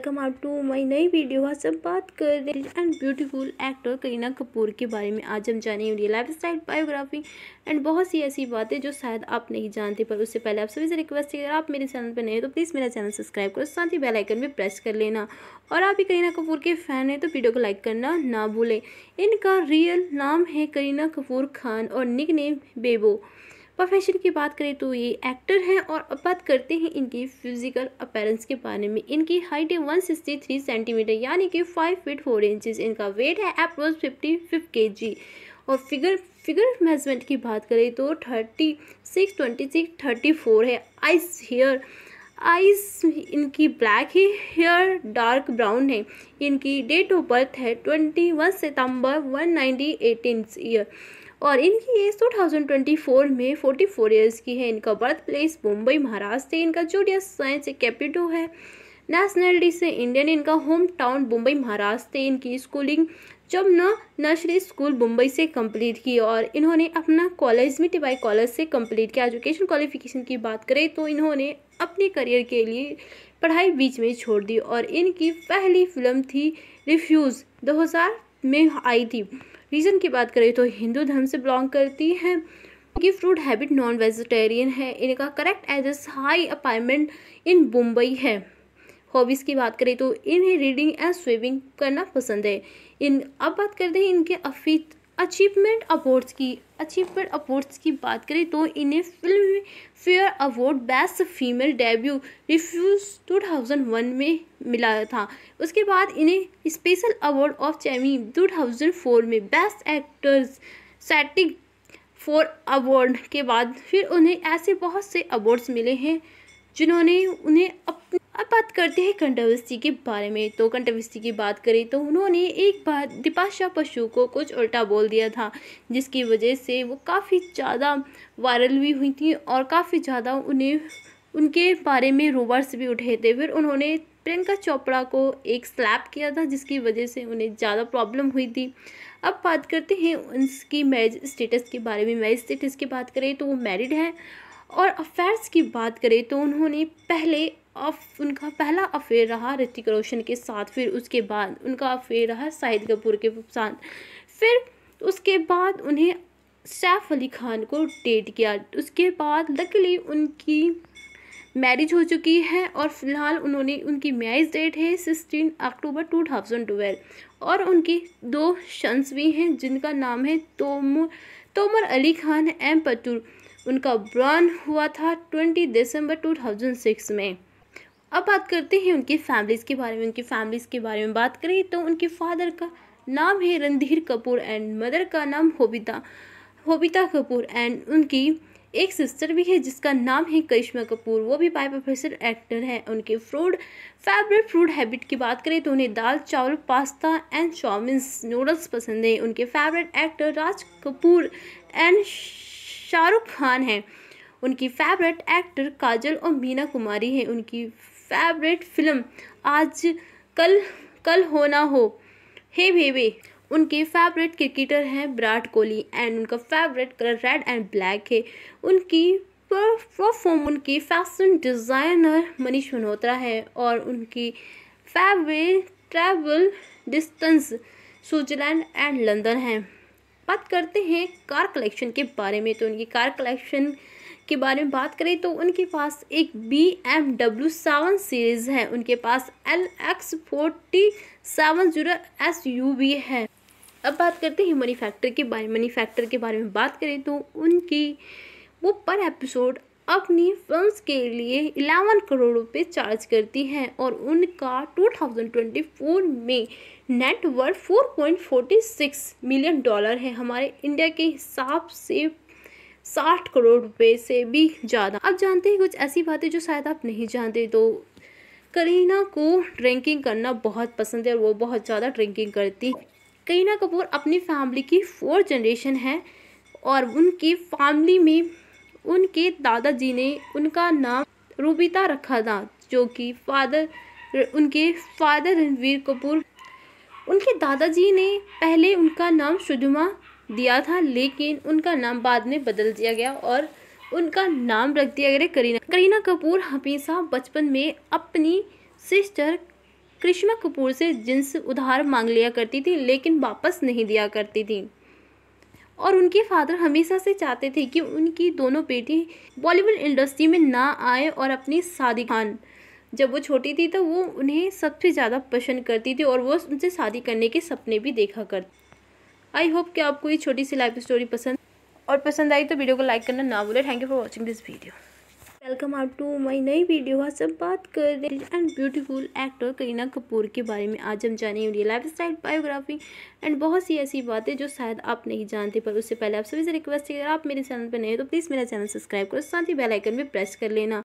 welcome आप to my नई video आज सब बात कर रहे हैं and beautiful actor Kareena Kapoor के बारे में आज हम जाने उनकी लाइफ स्टाइल बायोग्राफी एंड बहुत सी ऐसी बातें जो शायद आप नहीं जानते पर उससे पहले आप सभी से रिक्वेस्ट है अगर आप मेरे चैनल पर नए हो तो प्लीज़ मेरा चैनल सब्सक्राइब करो साथ ही बेलाइकन भी प्रेस कर लेना और आप भी करीना कपूर के फ़ैन हैं तो वीडियो को लाइक करना ना भूलें इनका रियल नाम है करीना कपूर खान और निक नेम बेबो प्रोफेशन की बात करें तो ये एक्टर हैं और अब बात करते हैं इनकी फिजिकल अपेरेंस के बारे में इनकी हाइट है वन सिक्सटी थ्री सेंटीमीटर यानी कि फाइव फिट फोर इंचज इनका वेट है फिफ्टी फिफ्ट के जी और फिगर फिगर मेजरमेंट की बात करें तो thirty six twenty six thirty four है आइस हेयर आइस इनकी ब्लैक है हेयर डार्क ब्राउन है इनकी डेट ऑफ बर्थ है ट्वेंटी वन सितम्बर वन एटीन ईयर और इनकी एज 2024 तो में 44 ईयर्स की है इनका बर्थ प्लेस मुंबई महाराष्ट्र है इनका जूडियस साइंस कैपिटो है नेशनलिटी से इंडियन इनका होम टाउन मुंबई महाराष्ट्र है इनकी स्कूलिंग जब न नर्सरी स्कूल मुंबई से कंप्लीट की और इन्होंने अपना कॉलेज मिटी बाई कॉलेज से कंप्लीट किया एजुकेशन क्वालिफिकेशन की बात करें तो इन्होंने अपने करियर के लिए पढ़ाई बीच में छोड़ दी और इनकी पहली फिल्म थी रिफ्यूज़ 2000 में आई थी रीज़न की बात करें तो हिंदू धर्म से बिलोंग करती हैं इनकी फ्रूट हैबिट नॉन वेजिटेरियन है इनका correct address high appointment in Mumbai है हॉबीज़ की बात करें तो इन्हें रीडिंग एंड स्विमिंग करना पसंद है इन अब बात करते हैं इनके अफीत अचीवमेंट अवार्ड्स की अचीवमेंट अवार्ड्स की बात करें तो इन्हें Filmfare award best female debut Refugee 2001 में मिला था उसके बाद इन्हें स्पेशल अवार्ड ऑफ चैमी 2004 में best actors setting four award के बाद फिर उन्हें ऐसे बहुत से अवार्ड्स मिले हैं जिन्होंने उन्हें अब बात करते हैं कंटावस्ती के बारे में तो कंटावस्ती की बात करें तो उन्होंने एक बार दिपाशा पशु को कुछ उल्टा बोल दिया था जिसकी वजह से वो काफ़ी ज़्यादा वायरल भी हुई थी और काफ़ी ज़्यादा उन्हें उनके बारे में रोबर्स भी उठे थे फिर उन्होंने प्रियंका चोपड़ा को एक स्लैप किया था जिसकी वजह से उन्हें ज़्यादा प्रॉब्लम हुई थी अब बात करते हैं उनकी मैरिज स्टेटस के बारे में मैरिज स्टेटस की बात करें तो वो मैरिड हैं और अफेयर्स की बात करें तो उन्होंने पहले अफ उनका पहला अफेयर रहा ऋतिक रोशन के साथ फिर उसके बाद उनका अफेयर रहा शाहिद कपूर के साथ फिर उसके बाद उन्हें सैफ अली खान को डेट किया उसके बाद लकली उनकी मैरिज हो चुकी है और फिलहाल उन्होंने उनकी मैरिज डेट है sixteen October two thousand twelve और उनकी दो शंस भी हैं जिनका नाम है तोमर तोमर अली खान एम पटूर उनका ब्रांड हुआ था ट्वेंटी दिसंबर टू थाउजेंड सिक्स में अब बात करते हैं उनकी फैमिलीज़ के बारे में उनकी फैमिलीज़ के बारे में बात करें तो उनके फादर का नाम है रणधीर कपूर एंड मदर का नाम होबिता होबिता कपूर एंड उनकी एक सिस्टर भी है जिसका नाम है करिश्मा कपूर वो भी बाई प्रोफेसर एक्टर हैं उनके फ्रूड फेवरेट फूड हैबिट की बात करें तो उन्हें दाल चावल पास्ता एंड चाउमिन नूडल्स पसंद हैं उनके favourite actor Raj Kapoor and Shahrukh Khan हैं उनकी फेवरेट एक्टर काजल और मीना कुमारी हैं उनकी फेवरेट फिल्म आज कल कल होना हो हे बेबे उनके फेवरेट क्रिकेटर हैं विराट कोहली एंड उनका favourite colour red and black है उनकी परफॉर्म उनकी फैशन डिज़ाइनर मनीष मल्होत्रा है और उनकी favourite travel distance Switzerland and London है बात करते हैं कार कलेक्शन के बारे में तो उनकी कार कलेक्शन के बारे में बात करें तो उनके पास एक B M W seven series है उनके पास L X forty seven zero S U V है अब बात करते हैं मैन्युफैक्चर के बारे में मैन्युफैक्चर के बारे में बात करें तो उनकी वो पर एपिसोड अपनी फिल्म्स के लिए इलेवन करोड़ रुपए चार्ज करती हैं और उनका 2024 में नेटवर्क 4.46 मिलियन डॉलर है हमारे इंडिया के हिसाब से साठ करोड़ रुपए से भी ज़्यादा अब जानते हैं कुछ ऐसी बातें जो शायद आप नहीं जानते तो करीना को ड्रिंकिंग करना बहुत पसंद है और वो बहुत ज़्यादा ड्रिंकिंग करती करीना कपूर अपनी फैमिली की फोर्थ जनरेशन है और उनकी फैमिली में उनके दादाजी ने उनका नाम रूबिता रखा था जो कि फादर उनके फादर रणवीर कपूर उनके दादाजी ने पहले उनका नाम सुदमा दिया था लेकिन उनका नाम बाद में बदल दिया गया और उनका नाम रख दिया गया करीना करीना कपूर हमेशा बचपन में अपनी सिस्टर कृष्णा कपूर से जिन्स उधार मांग लिया करती थी लेकिन वापस नहीं दिया करती थी और उनके फादर हमेशा से चाहते थे कि उनकी दोनों बेटी बॉलीवुड इंडस्ट्री में ना आए और अपनी शादी खान जब वो छोटी थी तो वो उन्हें सबसे ज़्यादा पसंद करती थी और वो उनसे शादी करने के सपने भी देखा करती आई होप कि आपको ये छोटी सी लाइफ स्टोरी पसंद और पसंद आई तो वीडियो को लाइक करना ना भूलें thank you for watching this video welcome out to my नई वीडियो आज सब बात कर रहे and beautiful actor Kareena Kapoor के बारे में आज हम जानें उनकी लाइफ स्टाइल बायोग्राफी एंड बहुत सी ऐसी बातें जो शायद आप नहीं जानते पर उससे पहले आप सभी से रिक्वेस्ट है अगर आप मेरे चैनल पर नए हो तो प्लीज़ मेरा चैनल सब्सक्राइब करो साथ ही बेलाइकन भी प्रेस कर लेना